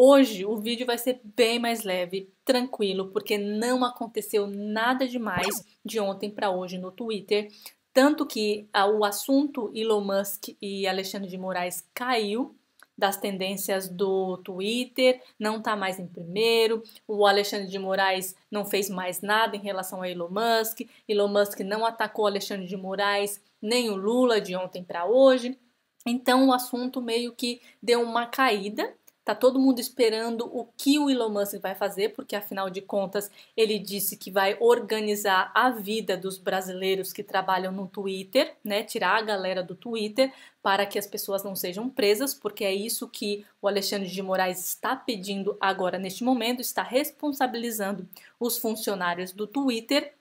Hoje o vídeo vai ser bem mais leve, tranquilo, porque não aconteceu nada demais de ontem para hoje no Twitter. Tanto que ah, o assunto Elon Musk e Alexandre de Moraes caiu das tendências do Twitter, não está mais em primeiro. O Alexandre de Moraes não fez mais nada em relação a Elon Musk. Elon Musk não atacou Alexandre de Moraes nem o Lula de ontem para hoje. Então o assunto meio que deu uma caída Tá todo mundo esperando o que o Elon Musk vai fazer, porque afinal de contas ele disse que vai organizar a vida dos brasileiros que trabalham no Twitter, né? Tirar a galera do Twitter para que as pessoas não sejam presas, porque é isso que o Alexandre de Moraes está pedindo agora neste momento, está responsabilizando os funcionários do Twitter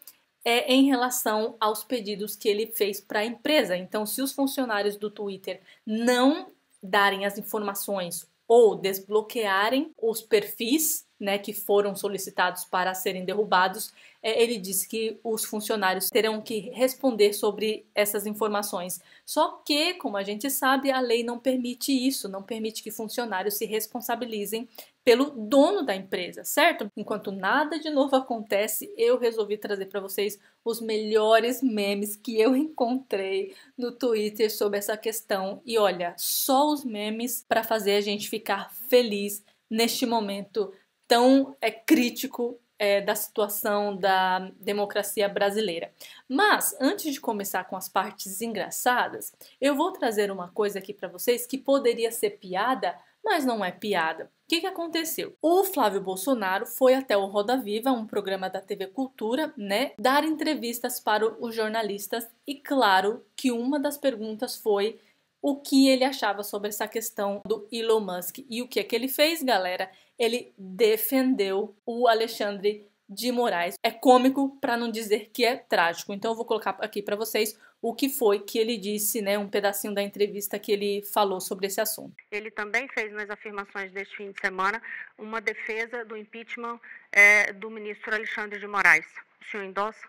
é em relação aos pedidos que ele fez para a empresa. Então, se os funcionários do Twitter não darem as informações ou desbloquearem os perfis né, que foram solicitados para serem derrubados, é, ele disse que os funcionários terão que responder sobre essas informações. Só que, como a gente sabe, a lei não permite isso, não permite que funcionários se responsabilizem pelo dono da empresa, certo? Enquanto nada de novo acontece, eu resolvi trazer para vocês os melhores memes que eu encontrei no Twitter sobre essa questão. E olha, só os memes para fazer a gente ficar feliz neste momento tão é, crítico é, da situação da democracia brasileira. Mas, antes de começar com as partes engraçadas, eu vou trazer uma coisa aqui para vocês que poderia ser piada, mas não é piada. O que, que, aconteceu? O Flávio Bolsonaro foi até o Roda Viva, um programa da TV Cultura, né, dar entrevistas para os jornalistas e claro que uma das perguntas foi o que ele achava sobre essa questão do Elon Musk. E o que é que ele fez, galera? ele defendeu o Alexandre de Moraes. É cômico para não dizer que é trágico. Então eu vou colocar aqui para vocês o que foi que ele disse, né, um pedacinho da entrevista que ele falou sobre esse assunto. Ele também fez nas afirmações deste fim de semana uma defesa do impeachment é, do ministro Alexandre de Moraes. O senhor endossa?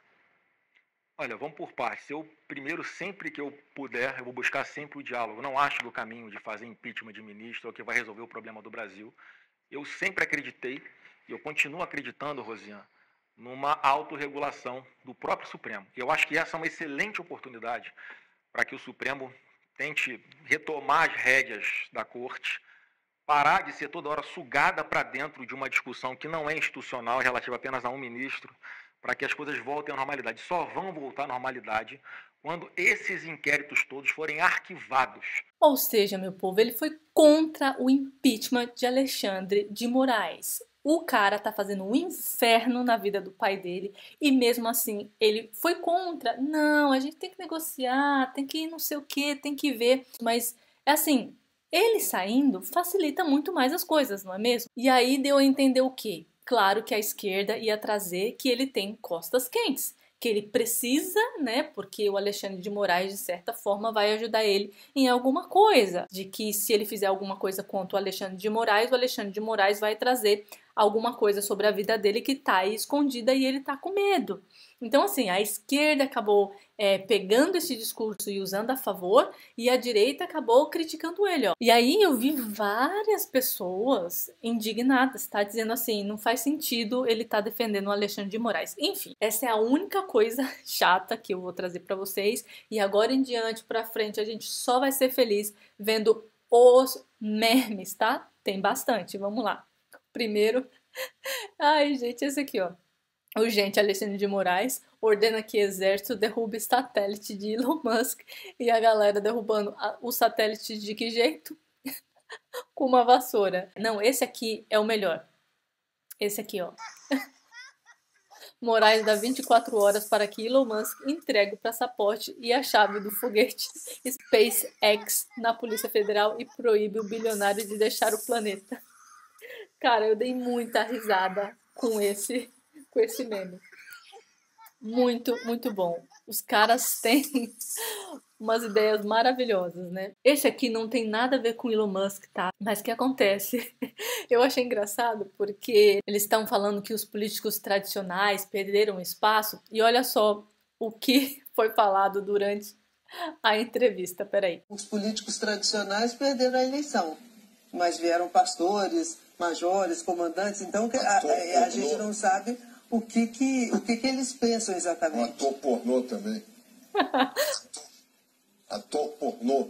Olha, vamos por partes. Eu, primeiro, sempre que eu puder, eu vou buscar sempre o diálogo. Eu não acho que o caminho de fazer impeachment de ministro é o que vai resolver o problema do Brasil. Eu sempre acreditei, e eu continuo acreditando, Rosinha, numa autorregulação do próprio Supremo. Eu acho que essa é uma excelente oportunidade para que o Supremo tente retomar as rédeas da Corte, parar de ser toda hora sugada para dentro de uma discussão que não é institucional, relativa apenas a um ministro, para que as coisas voltem à normalidade. Só vão voltar à normalidade quando esses inquéritos todos forem arquivados. Ou seja, meu povo, ele foi contra o impeachment de Alexandre de Moraes. O cara tá fazendo um inferno na vida do pai dele e mesmo assim ele foi contra. Não, a gente tem que negociar, tem que ir não sei o que, tem que ver. Mas é assim, ele saindo facilita muito mais as coisas, não é mesmo? E aí deu a entender o quê? Claro que a esquerda ia trazer que ele tem costas quentes que ele precisa, né? Porque o Alexandre de Moraes, de certa forma, vai ajudar ele em alguma coisa. De que se ele fizer alguma coisa contra o Alexandre de Moraes, o Alexandre de Moraes vai trazer alguma coisa sobre a vida dele que tá aí escondida e ele tá com medo. Então, assim, a esquerda acabou é, pegando esse discurso e usando a favor, e a direita acabou criticando ele. Ó. E aí eu vi várias pessoas indignadas, tá? Dizendo assim: não faz sentido ele tá defendendo o Alexandre de Moraes. Enfim, essa é a única coisa chata que eu vou trazer para vocês. E agora em diante, pra frente, a gente só vai ser feliz vendo os memes, tá? Tem bastante, vamos lá primeiro. Ai, gente, esse aqui, ó. Urgente, Alexandre de Moraes ordena que exército derrube satélite de Elon Musk e a galera derrubando a, o satélite de que jeito? Com uma vassoura. Não, esse aqui é o melhor. Esse aqui, ó. Moraes dá 24 horas para que Elon Musk entregue o passaporte e a chave do foguete SpaceX na Polícia Federal e proíbe o bilionário de deixar o planeta. Cara, eu dei muita risada com esse, com esse meme. Muito, muito bom. Os caras têm umas ideias maravilhosas, né? Esse aqui não tem nada a ver com Elon Musk, tá? Mas o que acontece? Eu achei engraçado porque eles estão falando que os políticos tradicionais perderam espaço e olha só o que foi falado durante a entrevista. Peraí. Os políticos tradicionais perderam a eleição, mas vieram pastores, majores, comandantes. Então, a, a gente não sabe o que, que, o que, que eles pensam exatamente. Um ator pornô também. ator pornô.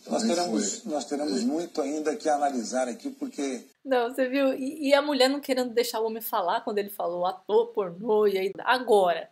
Então, nós teremos, nós teremos muito ainda que analisar aqui, porque. Não, você viu? E, e, a mulher não querendo deixar o homem falar quando ele falou ator, pornô, e aí. Agora,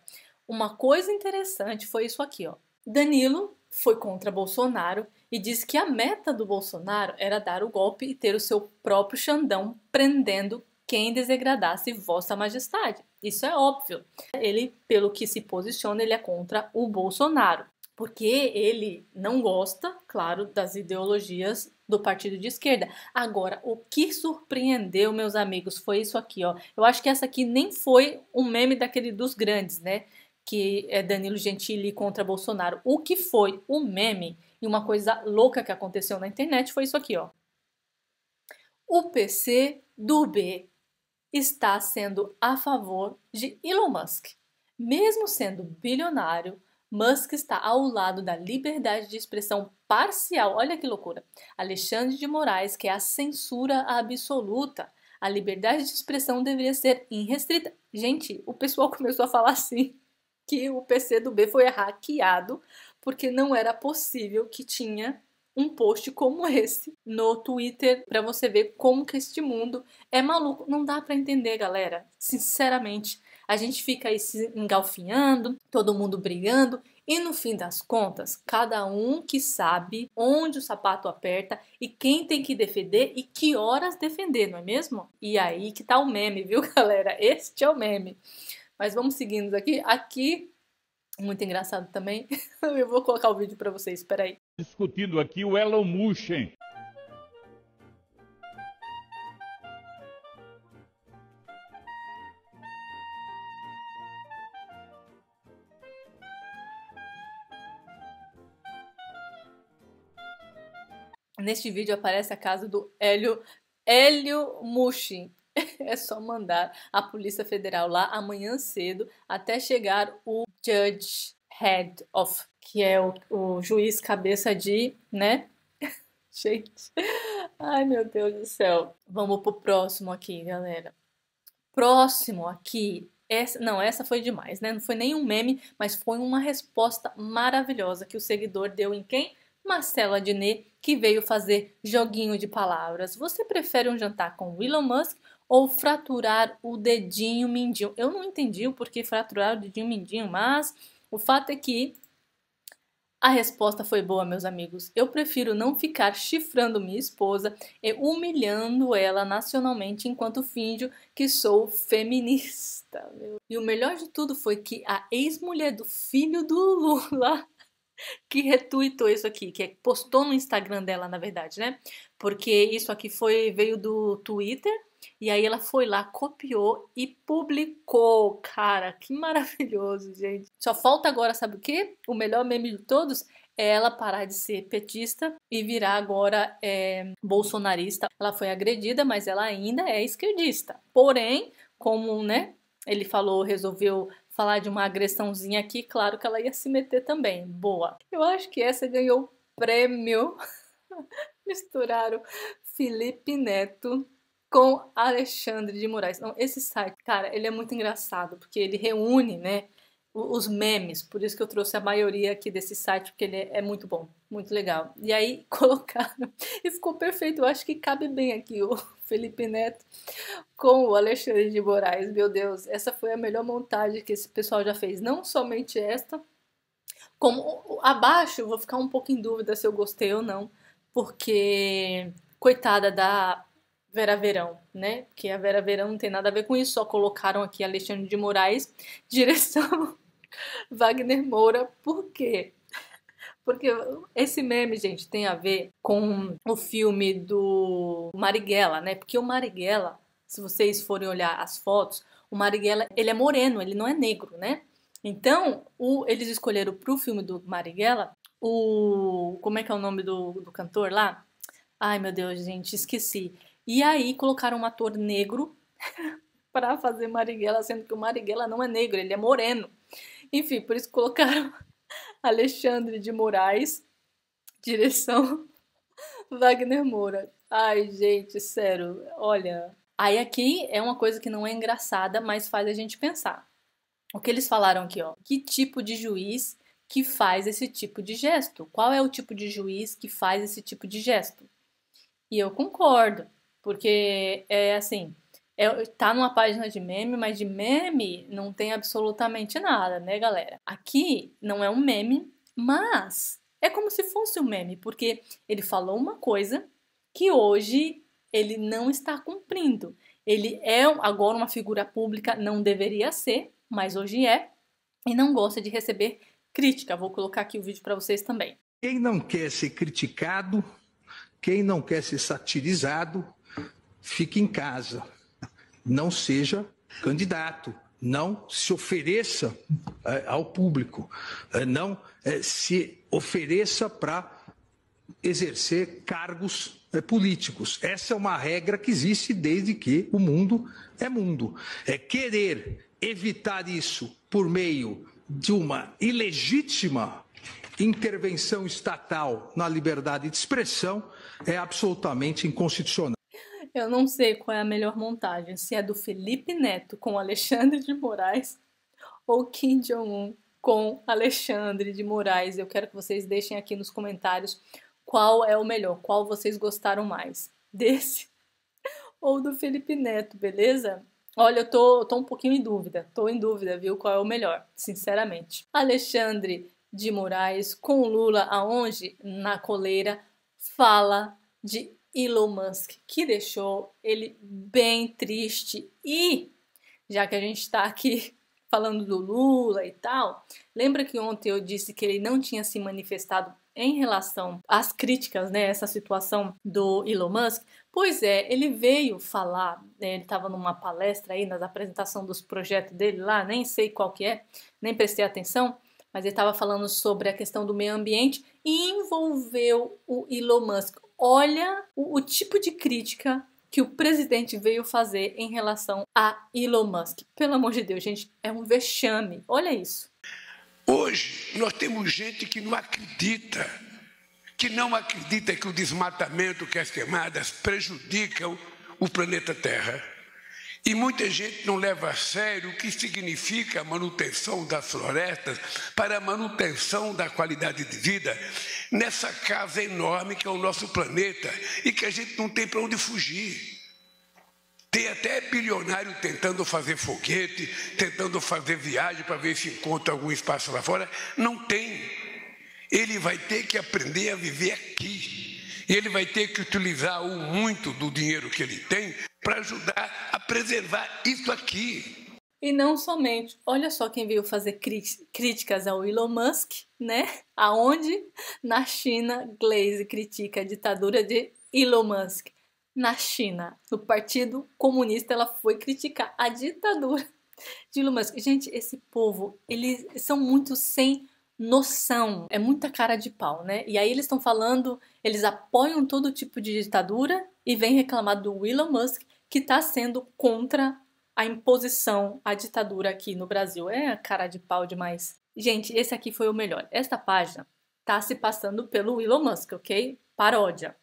uma coisa interessante foi isso aqui, ó. Danilo foi contra Bolsonaro e disse que a meta do Bolsonaro era dar o golpe e ter o seu próprio Xandão prendendo quem desagradasse Vossa Majestade. Isso é óbvio. Ele, pelo que se posiciona, ele é contra o Bolsonaro, porque ele não gosta, claro, das ideologias do partido de esquerda. Agora, o que surpreendeu, meus amigos, foi isso aqui, ó. Eu acho que essa aqui nem foi um meme daquele dos grandes, né? que é Danilo Gentili contra Bolsonaro. O que foi o meme e uma coisa louca que aconteceu na internet foi isso aqui, ó. O PC do B está sendo a favor de Elon Musk. Mesmo sendo bilionário, Musk está ao lado da liberdade de expressão parcial. Olha que loucura. Alexandre de Moraes quer é a censura absoluta. A liberdade de expressão deveria ser irrestrita. Gente, o pessoal começou a falar assim que o PC do B foi hackeado, porque não era possível que tinha um post como esse no Twitter para você ver como que este mundo é maluco. Não dá para entender, galera. Sinceramente, a gente fica aí se engalfinhando, todo mundo brigando e no fim das contas, cada um que sabe onde o sapato aperta e quem tem que defender e que horas defender, não é mesmo? E aí que tá o meme, viu, galera? Este é o meme. Mas vamos seguindo aqui. Aqui, muito engraçado também. Eu vou colocar o vídeo para vocês, espera aí. Discutindo aqui o Elon Musk. Neste vídeo aparece a casa do Hélio, Hélio Mushin é só mandar a Polícia Federal lá amanhã cedo até chegar o Judge Head of, que é o, o juiz cabeça de, né? Gente, ai meu Deus do céu. Vamos pro próximo aqui, galera. Próximo aqui essa, não, essa foi demais, né? Não foi nem um meme, mas foi uma resposta maravilhosa que o seguidor deu em quem? Marcela Diné, que veio fazer joguinho de palavras. Você prefere um jantar com Elon Musk ou fraturar o dedinho mindinho. Eu não entendi o porquê fraturar o dedinho mindinho, mas o fato é que a resposta foi boa, meus amigos. Eu prefiro não ficar chifrando minha esposa e humilhando ela nacionalmente enquanto finjo que sou feminista. Meu. E o melhor de tudo foi que a ex-mulher do filho do Lula que retuitou isso aqui, que postou no Instagram dela, na verdade, né? Porque isso aqui foi veio do Twitter e aí ela foi lá, copiou e publicou. Cara, que maravilhoso, gente. Só falta agora, sabe o quê? O melhor meme de todos é ela parar de ser petista e virar agora é, bolsonarista. Ela foi agredida, mas ela ainda é esquerdista. Porém, como né, ele falou, resolveu falar de uma agressãozinha aqui, claro que ela ia se meter também. Boa. Eu acho que essa ganhou prêmio. Misturaram Felipe Neto com Alexandre de Moraes. Não, esse site, cara, ele é muito engraçado, porque ele reúne, né, os memes. Por isso que eu trouxe a maioria aqui desse site, porque ele é, é muito bom, muito legal. E aí colocaram, e ficou perfeito. Eu acho que cabe bem aqui o Felipe Neto com o Alexandre de Moraes. Meu Deus, essa foi a melhor montagem que esse pessoal já fez. Não somente esta, como abaixo, eu vou ficar um pouco em dúvida se eu gostei ou não, porque coitada da Vera Verão, né? Porque a Vera Verão não tem nada a ver com isso, só colocaram aqui Alexandre de Moraes, direção Wagner Moura. Por quê? Porque esse meme, gente, tem a ver com o filme do Marighella, né? Porque o Marighella, se vocês forem olhar as fotos, o Marighella, ele é moreno, ele não é negro, né? Então, o, eles escolheram pro filme do Marighella o... Como é que é o nome do, do cantor lá? Ai, meu Deus, gente, esqueci. E aí colocaram um ator negro para fazer Marighella, sendo que o Marighella não é negro, ele é moreno. Enfim, por isso colocaram Alexandre de Moraes, direção Wagner Moura. Ai, gente, sério, olha. Aí aqui é uma coisa que não é engraçada, mas faz a gente pensar. O que eles falaram aqui, ó? Que tipo de juiz que faz esse tipo de gesto? Qual é o tipo de juiz que faz esse tipo de gesto? E eu concordo. Porque é assim, é, tá numa página de meme, mas de meme não tem absolutamente nada, né, galera? Aqui não é um meme, mas é como se fosse um meme, porque ele falou uma coisa que hoje ele não está cumprindo. Ele é agora uma figura pública, não deveria ser, mas hoje é, e não gosta de receber crítica. Vou colocar aqui o vídeo para vocês também. Quem não quer ser criticado, quem não quer ser satirizado, fique em casa, não seja candidato, não se ofereça é, ao público, é, não é, se ofereça para exercer cargos é, políticos. Essa é uma regra que existe desde que o mundo é mundo. É querer evitar isso por meio de uma ilegítima intervenção estatal na liberdade de expressão é absolutamente inconstitucional. Eu não sei qual é a melhor montagem, se é do Felipe Neto com Alexandre de Moraes ou Kim Jong-un com Alexandre de Moraes. Eu quero que vocês deixem aqui nos comentários qual é o melhor, qual vocês gostaram mais, desse ou do Felipe Neto, beleza? Olha, eu tô, eu tô um pouquinho em dúvida, tô em dúvida, viu, qual é o melhor, sinceramente. Alexandre de Moraes com Lula aonde? Na coleira fala de Elon Musk, que deixou ele bem triste. E, já que a gente está aqui falando do Lula e tal, lembra que ontem eu disse que ele não tinha se manifestado em relação às críticas, né, essa situação do Elon Musk? Pois é, ele veio falar, né, ele estava numa palestra aí, nas apresentação dos projetos dele lá, nem sei qual que é, nem prestei atenção, mas ele estava falando sobre a questão do meio ambiente e envolveu o Elon Musk olha o, o tipo de crítica que o presidente veio fazer em relação a Elon Musk. Pelo amor de Deus, gente, é um vexame. Olha isso. Hoje nós temos gente que não acredita, que não acredita que o desmatamento, que as queimadas prejudicam o planeta Terra. E muita gente não leva a sério o que significa a manutenção das florestas para a manutenção da qualidade de vida nessa casa enorme que é o nosso planeta e que a gente não tem para onde fugir. Tem até bilionário tentando fazer foguete, tentando fazer viagem para ver se encontra algum espaço lá fora. Não tem. Ele vai ter que aprender a viver aqui. Ele vai ter que utilizar o muito do dinheiro que ele tem para ajudar a preservar isso aqui. E não somente. Olha só quem veio fazer críticas ao Elon Musk, né? Aonde? Na China, Glaze critica a ditadura de Elon Musk. Na China, no Partido Comunista, ela foi criticar a ditadura de Elon Musk. Gente, esse povo, eles são muito sem noção. É muita cara de pau, né? E aí eles estão falando, eles apoiam todo tipo de ditadura e vêm reclamar do Elon Musk que está sendo contra a imposição à ditadura aqui no Brasil. É cara de pau demais. Gente, esse aqui foi o melhor. Esta página está se passando pelo Elon Musk, ok? Paródia.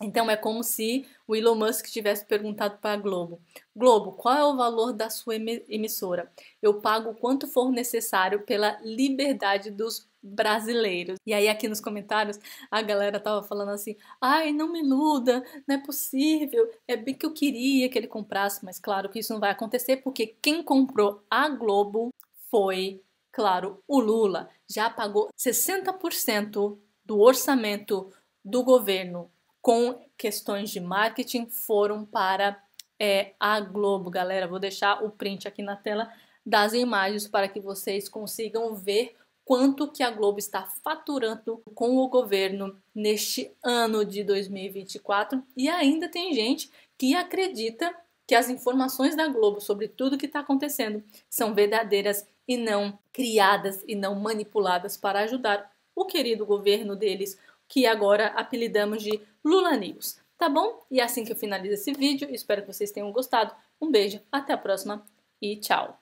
Então é como se o Elon Musk tivesse perguntado para a Globo: Globo, qual é o valor da sua emissora? Eu pago quanto for necessário pela liberdade dos brasileiros. E aí aqui nos comentários a galera tava falando assim: "Ai, não me iluda, não é possível. É bem que eu queria que ele comprasse, mas claro que isso não vai acontecer porque quem comprou a Globo foi, claro, o Lula. Já pagou 60% do orçamento do governo com questões de marketing foram para é, a Globo, galera. Vou deixar o print aqui na tela das imagens para que vocês consigam ver quanto que a Globo está faturando com o governo neste ano de 2024 e ainda tem gente que acredita que as informações da Globo sobre tudo que está acontecendo são verdadeiras e não criadas e não manipuladas para ajudar o querido governo deles, que agora apelidamos de Lula News. Tá bom? E é assim que eu finalizo esse vídeo. Espero que vocês tenham gostado. Um beijo, até a próxima e tchau!